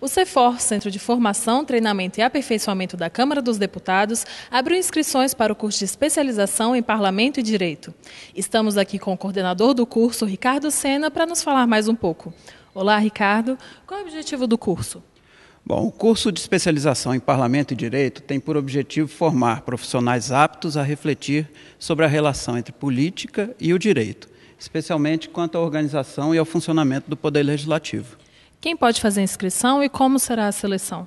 O CEFOR, Centro de Formação, Treinamento e Aperfeiçoamento da Câmara dos Deputados, abriu inscrições para o curso de especialização em Parlamento e Direito. Estamos aqui com o coordenador do curso, Ricardo Sena, para nos falar mais um pouco. Olá, Ricardo. Qual é o objetivo do curso? Bom, o curso de especialização em Parlamento e Direito tem por objetivo formar profissionais aptos a refletir sobre a relação entre política e o direito, especialmente quanto à organização e ao funcionamento do poder legislativo. Quem pode fazer a inscrição e como será a seleção?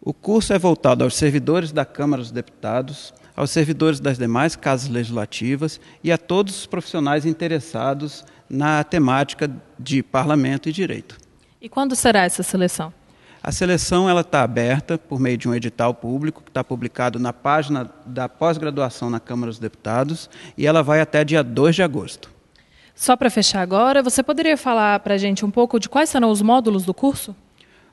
O curso é voltado aos servidores da Câmara dos Deputados, aos servidores das demais casas legislativas e a todos os profissionais interessados na temática de parlamento e direito. E quando será essa seleção? A seleção ela está aberta por meio de um edital público que está publicado na página da pós-graduação na Câmara dos Deputados e ela vai até dia 2 de agosto. Só para fechar agora, você poderia falar para a gente um pouco de quais serão os módulos do curso?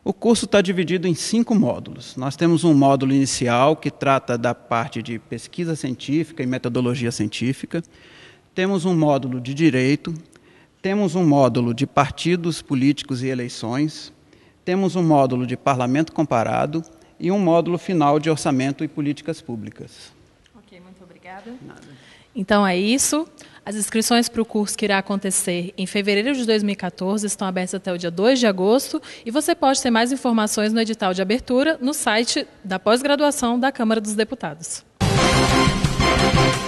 O curso está dividido em cinco módulos. Nós temos um módulo inicial que trata da parte de pesquisa científica e metodologia científica. Temos um módulo de direito. Temos um módulo de partidos políticos e eleições. Temos um módulo de parlamento comparado e um módulo final de orçamento e políticas públicas muito obrigada. Então é isso. As inscrições para o curso que irá acontecer em fevereiro de 2014 estão abertas até o dia 2 de agosto e você pode ter mais informações no edital de abertura no site da pós-graduação da Câmara dos Deputados. Música